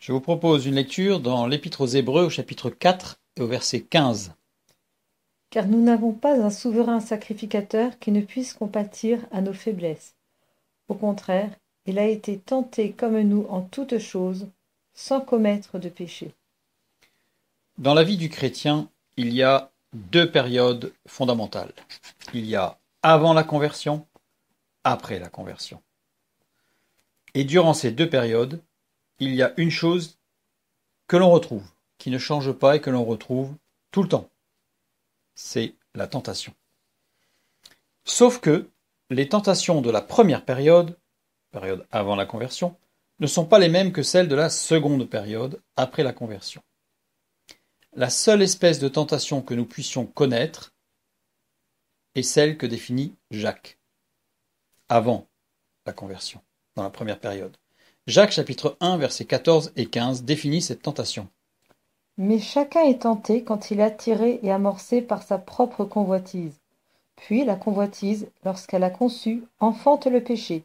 Je vous propose une lecture dans l'Épître aux Hébreux au chapitre 4 et au verset 15. Car nous n'avons pas un souverain sacrificateur qui ne puisse compatir à nos faiblesses. Au contraire, il a été tenté comme nous en toutes choses, sans commettre de péché. Dans la vie du chrétien, il y a deux périodes fondamentales. Il y a avant la conversion, après la conversion. Et durant ces deux périodes, il y a une chose que l'on retrouve, qui ne change pas et que l'on retrouve tout le temps. C'est la tentation. Sauf que les tentations de la première période, période avant la conversion, ne sont pas les mêmes que celles de la seconde période après la conversion. La seule espèce de tentation que nous puissions connaître est celle que définit Jacques avant la conversion, dans la première période. Jacques chapitre 1 versets 14 et 15 définit cette tentation. Mais chacun est tenté quand il est attiré et amorcé par sa propre convoitise. Puis la convoitise, lorsqu'elle a conçu, enfante le péché,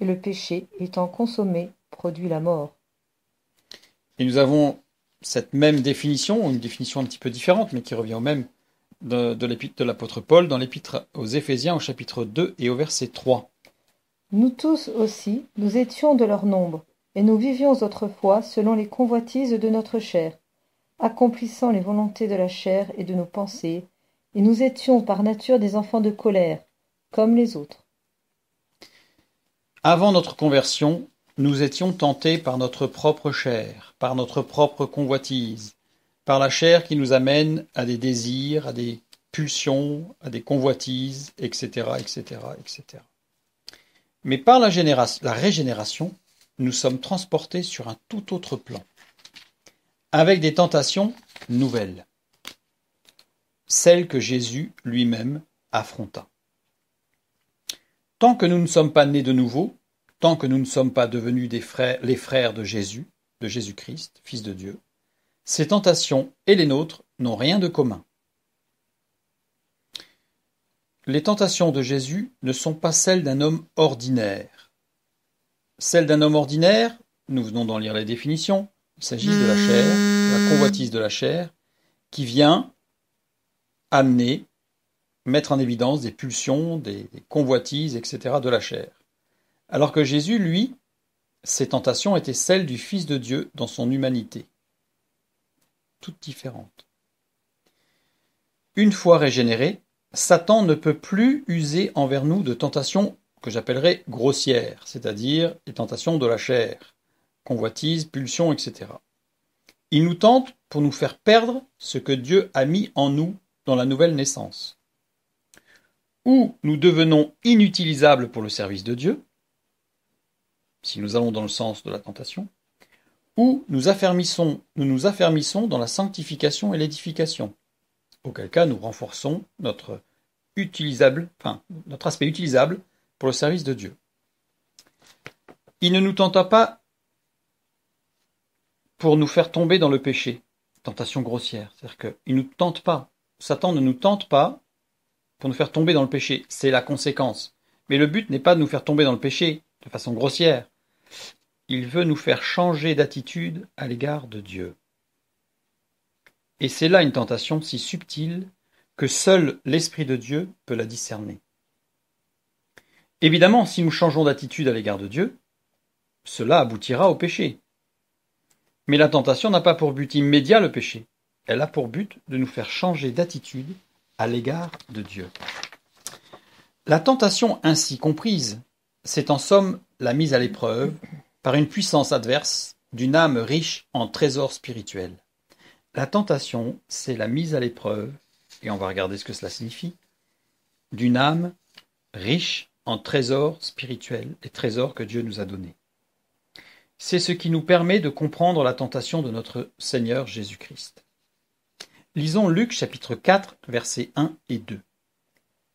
et le péché, étant consommé, produit la mort. Et nous avons cette même définition, une définition un petit peu différente, mais qui revient au même de, de l'apôtre Paul dans l'épître aux Éphésiens au chapitre 2 et au verset 3. Nous tous aussi, nous étions de leur nombre, et nous vivions autrefois selon les convoitises de notre chair, accomplissant les volontés de la chair et de nos pensées, et nous étions par nature des enfants de colère, comme les autres. Avant notre conversion, nous étions tentés par notre propre chair, par notre propre convoitise, par la chair qui nous amène à des désirs, à des pulsions, à des convoitises, etc., etc., etc. Mais par la, régénération, nous sommes transportés sur un tout autre plan, avec des tentations nouvelles, celles que Jésus lui-même affronta. Tant que nous ne sommes pas nés de nouveau, tant que nous ne sommes pas devenus les frères de Jésus, de Jésus-Christ, Fils de Dieu, ces tentations et les nôtres n'ont rien de commun. Les tentations de Jésus ne sont pas celles d'un homme ordinaire. Celles d'un homme ordinaire, nous venons d'en lire les définitions, il s'agit de la chair, de la convoitise de la chair, qui vient amener, mettre en évidence des pulsions, des, des convoitises, etc. de la chair. Alors que Jésus, lui, ses tentations étaient celles du Fils de Dieu dans son humanité, toutes différentes. Une fois régénéré, Satan ne peut plus user envers nous de tentations que j'appellerais grossières, c'est-à-dire les tentations de la chair, convoitise, pulsions, etc. Il nous tente pour nous faire perdre ce que Dieu a mis en nous dans la nouvelle naissance. Ou nous devenons inutilisables pour le service de Dieu, si nous allons dans le sens de la tentation, ou nous affermissons, nous nous affermissons dans la sanctification et l'édification, auquel cas nous renforçons notre utilisable, enfin, notre aspect utilisable pour le service de Dieu. Il ne nous tenta pas pour nous faire tomber dans le péché, tentation grossière. C'est-à-dire qu'il ne nous tente pas. Satan ne nous tente pas pour nous faire tomber dans le péché. C'est la conséquence. Mais le but n'est pas de nous faire tomber dans le péché de façon grossière. Il veut nous faire changer d'attitude à l'égard de Dieu. Et c'est là une tentation si subtile que seul l'Esprit de Dieu peut la discerner. Évidemment, si nous changeons d'attitude à l'égard de Dieu, cela aboutira au péché. Mais la tentation n'a pas pour but immédiat le péché, elle a pour but de nous faire changer d'attitude à l'égard de Dieu. La tentation ainsi comprise, c'est en somme la mise à l'épreuve par une puissance adverse d'une âme riche en trésors spirituels. La tentation, c'est la mise à l'épreuve et on va regarder ce que cela signifie, d'une âme riche en trésors spirituels, et trésors que Dieu nous a donnés. C'est ce qui nous permet de comprendre la tentation de notre Seigneur Jésus-Christ. Lisons Luc chapitre 4, versets 1 et 2.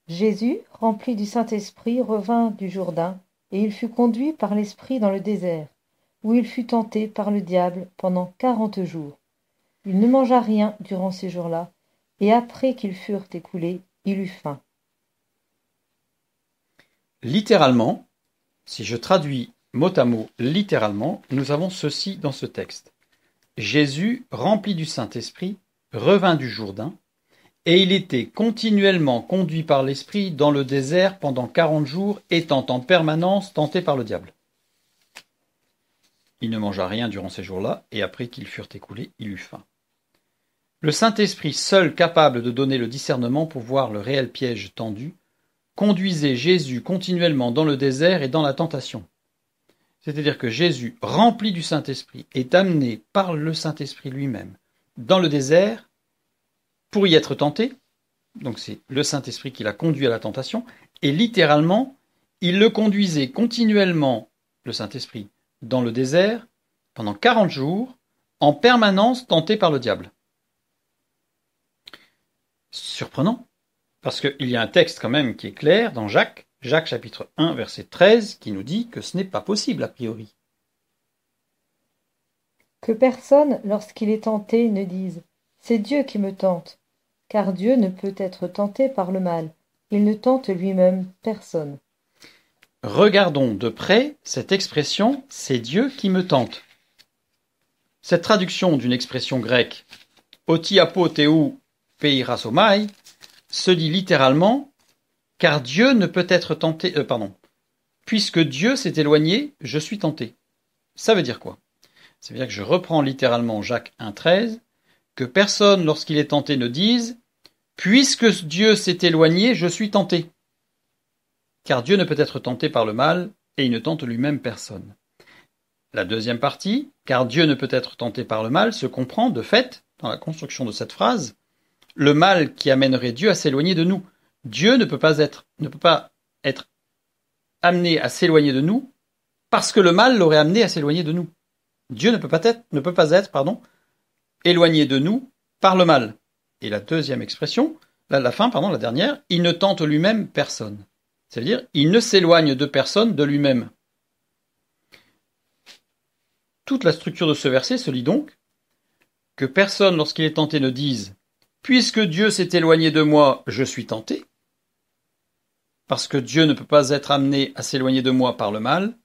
Jésus, rempli du Saint-Esprit, revint du Jourdain, et il fut conduit par l'Esprit dans le désert, où il fut tenté par le diable pendant quarante jours. Il ne mangea rien durant ces jours-là, et après qu'ils furent écoulés, il eut faim. Littéralement, si je traduis mot à mot littéralement, nous avons ceci dans ce texte. Jésus, rempli du Saint-Esprit, revint du Jourdain, et il était continuellement conduit par l'Esprit dans le désert pendant quarante jours, étant en permanence tenté par le diable. Il ne mangea rien durant ces jours-là, et après qu'ils furent écoulés, il eut faim. Le Saint-Esprit seul capable de donner le discernement pour voir le réel piège tendu, conduisait Jésus continuellement dans le désert et dans la tentation. C'est-à-dire que Jésus, rempli du Saint-Esprit, est amené par le Saint-Esprit lui-même dans le désert pour y être tenté. Donc c'est le Saint-Esprit qui l'a conduit à la tentation. Et littéralement, il le conduisait continuellement, le Saint-Esprit, dans le désert pendant 40 jours, en permanence tenté par le diable surprenant, parce qu'il y a un texte quand même qui est clair dans Jacques, Jacques chapitre 1 verset 13, qui nous dit que ce n'est pas possible a priori. Que personne, lorsqu'il est tenté, ne dise C'est Dieu qui me tente, car Dieu ne peut être tenté par le mal, il ne tente lui-même personne. Regardons de près cette expression C'est Dieu qui me tente. Cette traduction d'une expression grecque, se dit littéralement car Dieu ne peut être tenté euh, pardon. Puisque Dieu s'est éloigné, je suis tenté. Ça veut dire quoi Ça veut dire que je reprends littéralement Jacques 1.13, que personne, lorsqu'il est tenté, ne dise Puisque Dieu s'est éloigné, je suis tenté. Car Dieu ne peut être tenté par le mal, et il ne tente lui-même personne. La deuxième partie, car Dieu ne peut être tenté par le mal, se comprend de fait, dans la construction de cette phrase, le mal qui amènerait Dieu à s'éloigner de nous. Dieu ne peut pas être, ne peut pas être amené à s'éloigner de nous parce que le mal l'aurait amené à s'éloigner de nous. Dieu ne peut pas être, ne peut pas être, pardon, éloigné de nous par le mal. Et la deuxième expression, la, la fin, pardon, la dernière, il ne tente lui-même personne. C'est-à-dire, il ne s'éloigne de personne de lui-même. Toute la structure de ce verset se lit donc que personne, lorsqu'il est tenté, ne dise Puisque Dieu s'est éloigné de moi, je suis tenté, parce que Dieu ne peut pas être amené à s'éloigner de moi par le mal,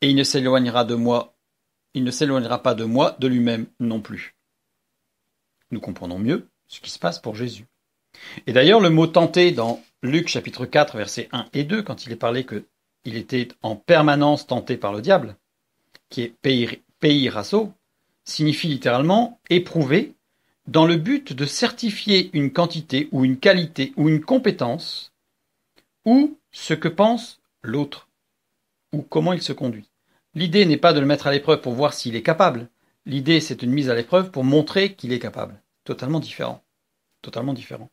et il ne s'éloignera de moi, il ne s'éloignera pas de moi de lui-même non plus. Nous comprenons mieux ce qui se passe pour Jésus. Et d'ailleurs, le mot tenté dans Luc chapitre 4, versets 1 et 2, quand il est parlé qu'il était en permanence tenté par le diable, qui est pays rasso, signifie littéralement éprouvé, dans le but de certifier une quantité ou une qualité ou une compétence, ou ce que pense l'autre, ou comment il se conduit. L'idée n'est pas de le mettre à l'épreuve pour voir s'il est capable. L'idée, c'est une mise à l'épreuve pour montrer qu'il est capable. Totalement différent. Totalement différent.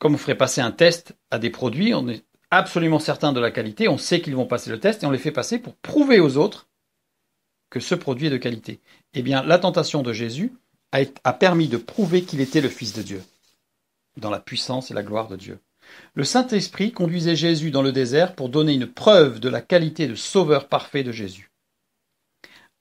Comme on ferait passer un test à des produits, on est absolument certain de la qualité, on sait qu'ils vont passer le test et on les fait passer pour prouver aux autres que ce produit est de qualité. Eh bien, la tentation de Jésus, a permis de prouver qu'il était le Fils de Dieu, dans la puissance et la gloire de Dieu. Le Saint-Esprit conduisait Jésus dans le désert pour donner une preuve de la qualité de sauveur parfait de Jésus.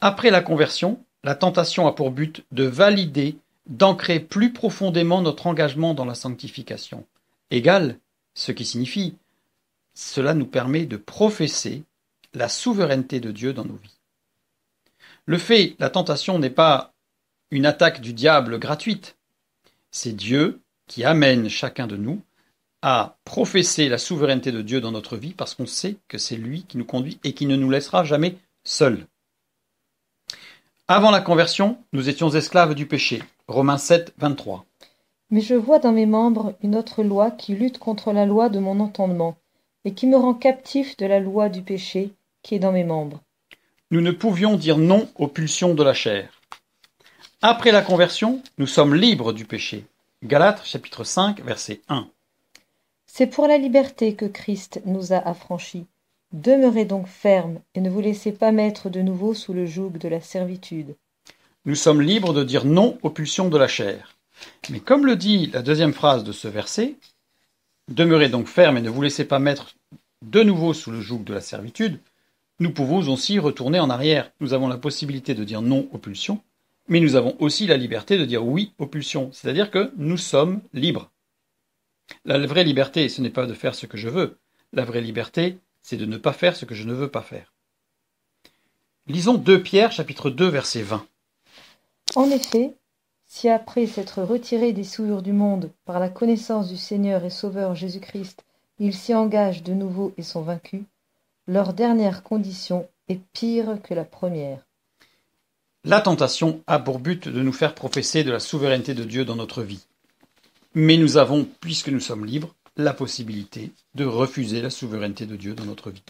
Après la conversion, la tentation a pour but de valider, d'ancrer plus profondément notre engagement dans la sanctification. Égal, ce qui signifie cela nous permet de professer la souveraineté de Dieu dans nos vies. Le fait, la tentation n'est pas une attaque du diable gratuite. C'est Dieu qui amène chacun de nous à professer la souveraineté de Dieu dans notre vie parce qu'on sait que c'est lui qui nous conduit et qui ne nous laissera jamais seuls. Avant la conversion, nous étions esclaves du péché. Romains 7, 23. Mais je vois dans mes membres une autre loi qui lutte contre la loi de mon entendement et qui me rend captif de la loi du péché qui est dans mes membres. Nous ne pouvions dire non aux pulsions de la chair. Après la conversion, nous sommes libres du péché. Galates chapitre 5 verset 1. C'est pour la liberté que Christ nous a affranchis. Demeurez donc fermes et ne vous laissez pas mettre de nouveau sous le joug de la servitude. Nous sommes libres de dire non aux pulsions de la chair. Mais comme le dit la deuxième phrase de ce verset, Demeurez donc fermes et ne vous laissez pas mettre de nouveau sous le joug de la servitude, nous pouvons aussi retourner en arrière. Nous avons la possibilité de dire non aux pulsions mais nous avons aussi la liberté de dire oui aux pulsions, c'est-à-dire que nous sommes libres. La vraie liberté, ce n'est pas de faire ce que je veux. La vraie liberté, c'est de ne pas faire ce que je ne veux pas faire. Lisons 2 Pierre, chapitre 2, verset 20. En effet, si après s'être retirés des souillures du monde par la connaissance du Seigneur et Sauveur Jésus-Christ, ils s'y engagent de nouveau et sont vaincus, leur dernière condition est pire que la première. La tentation a pour but de nous faire professer de la souveraineté de Dieu dans notre vie. Mais nous avons, puisque nous sommes libres, la possibilité de refuser la souveraineté de Dieu dans notre vie.